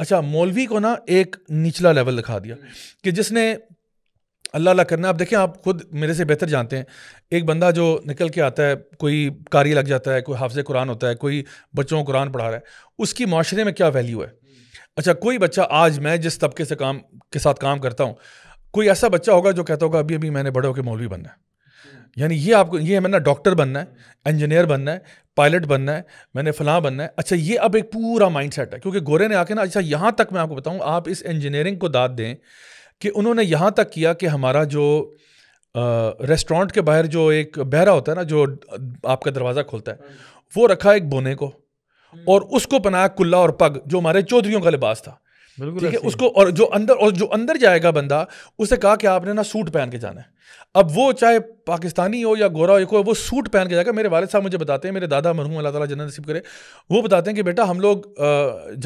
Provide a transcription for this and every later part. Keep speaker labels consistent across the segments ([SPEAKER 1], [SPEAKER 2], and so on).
[SPEAKER 1] अच्छा मौलवी को ना एक निचला लेवल दिखा दिया कि जिसने अल्लाह अल्लाह करना आप देखें आप खुद मेरे से बेहतर जानते हैं एक बंदा जो निकल के आता है कोई कारी लग जाता है कोई हाफज कुरान होता है कोई बच्चों को कुरान पढ़ा रहा है उसकी माशरे में क्या वैल्यू है अच्छा कोई बच्चा आज मैं जिस तबके से काम के साथ काम करता हूँ कोई ऐसा बच्चा होगा जो कहता होगा अभी अभी मैंने बड़े होकर मौलवी बनना है यानी ये आपको ये मैंने डॉक्टर बनना है इंजीनियर बनना है पायलट बनना है मैंने फलां बनना है अच्छा ये अब एक पूरा माइंड सेट है क्योंकि गोरे ने आके ना अच्छा यहाँ तक मैं आपको बताऊँ आप इस इंजीनियरिंग को दाद दें कि उन्होंने यहाँ तक किया कि हमारा जो रेस्टोरेंट के बाहर जो एक बहरा होता है ना जो आपका दरवाज़ा खोलता है हाँ। वो रखा एक बोने को हम्म। और उसको बनाया कुल्ला और पग जो हमारे चौधरीों का लिबास था ठीक है उसको और जो अंदर और जो अंदर जाएगा बंदा उसे कहा कि आपने ना सूट पहन के जाना है अब वो चाहे पाकिस्तानी हो या गोरा हो वो सूट पहन के जाएगा मेरे वाले साहब मुझे बताते हैं मेरे दादा मरहूम अल्लाह ताला जन्नत नसीब करे वो बताते हैं कि बेटा हम लोग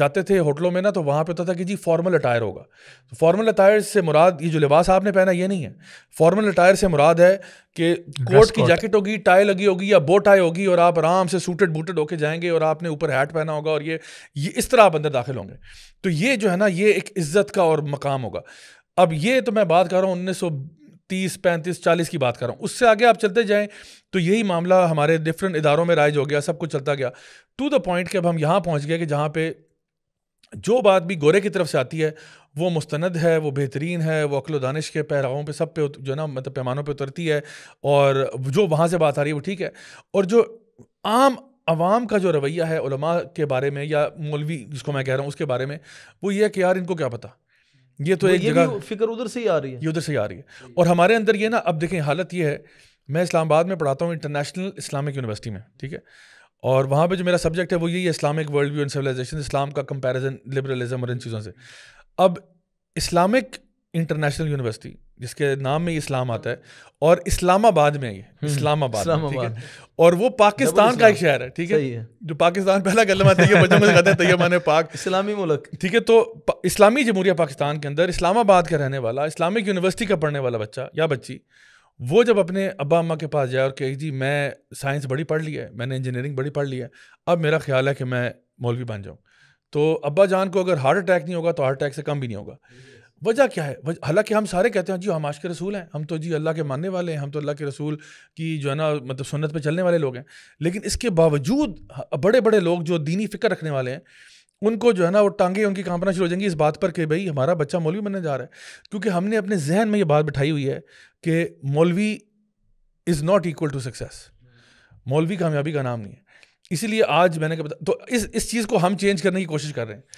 [SPEAKER 1] जाते थे होटलों में ना तो वहाँ पे होता था कि जी फॉर्मल अटायर होगा तो फॉर्मल अटायर से मुराद ये जो लिबास आपने पहना ये नहीं है फॉर्मल अटायर से मुराद है कि कोट की जैकेट होगी टाई लगी होगी या बो टाई होगी और आप आराम से सूटेड बूटेड होके जाएंगे और आपने ऊपर हैट पहना होगा और ये इस तरह आप अंदर दाखिल होंगे तो ये जो है ना ये एक इज्जत का और मकाम होगा अब ये तो मैं बात कर रहा हूँ उन्नीस सौ तीस पैंतीस चालीस की बात कर रहा हूँ उससे आगे आप चलते जाएं तो यही मामला हमारे डिफरेंट इदारों में राइज हो गया सब कुछ चलता गया टू द पॉइंट कि अब हम यहाँ पहुँच गए कि जहाँ पे जो बात भी गोरे की तरफ से आती है वो मुस्तंद है वो बेहतरीन है वो अकलो दानिश के पहरावों पे सब पे जो ना मतलब पैमानों पे उतरती है और जो वहाँ से बात आ रही है वो ठीक है और जो आम आवाम का जो रवैया है उलमा के बारे में या मौलवी जिसको मैं कह रहा हूँ उसके बारे में वो ये है कि यार इनको क्या पता ये तो एक जगह फिक्र उधर से ही आ रही है ये उधर से ही आ रही है और हमारे अंदर ये ना अब देखें हालत ये है मैं इस्लामाबाद में पढ़ाता हूँ इंटरनेशनल इस्लामिक यूनिवर्सिटी में ठीक है और वहाँ पर जो मेरा सब्जेक्ट है वो यही है Islamic world view and civilization इस्लाम का कंपेरिजन लिबरलिज्म और इन चीज़ों से अब इस्लामिक इंटरनेशनल यूनिवर्सिटी जिसके नाम में इस्लाम आता है और इस्लामाबाद में हम्म, है इस्लामाबाद इस्लामाबाद और वो पाकिस्तान का एक शहर है ठीक है, जो पाकिस्तान पहला कलमा तैयार पाक इस्लामी मुल्क ठीक है तो इस्लामी जमहूरिया पाकिस्तान के अंदर इस्लामाबाद का रहने वाला इस्लामिक यूनिवर्सिटी का पढ़ने वाला बच्चा या बच्ची वो जब अपने अब्बा अम्मा के पास जाए और कहे जी मैं साइंस बड़ी पढ़ लिया है मैंने इंजीनियरिंग बड़ी पढ़ लिया है अब मेरा ख्याल है कि मैं मौलवी बन जाऊँ तो अब्बा जान को अगर हार्ट अटैक नहीं होगा तो हार्ट अटैक से कम भी नहीं होगा वजह क्या है हालांकि हम सारे कहते हैं जी हम आज के रसूल हैं हम तो जी अल्लाह के मानने वाले हैं हम तो अल्लाह के रसूल की जो है ना मतलब सुन्नत पे चलने वाले लोग हैं लेकिन इसके बावजूद बड़े बड़े लोग जो दीनी फ़िक्र रखने वाले हैं उनको जो है ना वो टांगे उनकी कांपना शुरू हो जाएंगी इस बात पर कि भाई हमारा बच्चा मौलवी बनने जा रहा है क्योंकि हमने अपने जहन में ये बात बिठाई हुई है कि मौलवी is not equal to success मौलवी कामयाबी का नाम नहीं है इसीलिए आज मैंने कहा तो इस इस चीज़ को हम चेंज करने की कोशिश कर रहे हैं